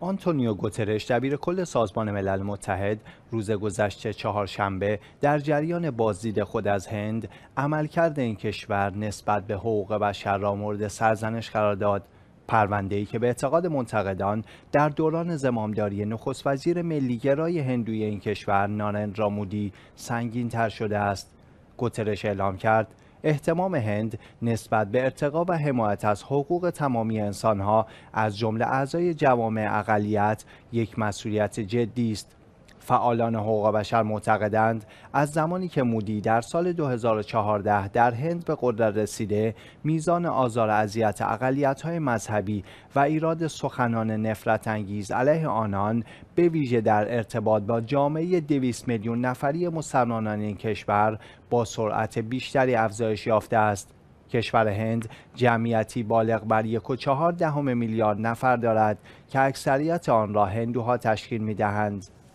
آنتونیو گوترش دبیر کل سازمان ملل متحد روز گذشته چهارشنبه در جریان بازدید خود از هند عملکرد این کشور نسبت به حقوق بشر را مورد سرزنش قرار داد پرونده‌ای که به اعتقاد منتقدان در دوران زمامداری نخست وزیر ملیگرای هندوی این کشور نارندرا رامودی سنگین تر شده است گوترش اعلام کرد احتمام هند نسبت به ارتقا و حمایت از حقوق تمامی انسانها از جمله اعضای جوامع اقلیت یک مسئولیت جدی است فعالان حقوق بشر معتقدند از زمانی که مودی در سال 2014 در هند به قدرت رسیده میزان آزار اذیت اقلیت‌های مذهبی و ایراد سخنان نفرت انگیز علیه آنان به ویژه در ارتباط با جامعه 200 میلیون نفری مسلمانان این کشور با سرعت بیشتری افزایش یافته است کشور هند جمعیتی بالغ بر یک و چهار دهم میلیارد نفر دارد که اکثریت آن را هندوها تشکیل می دهند.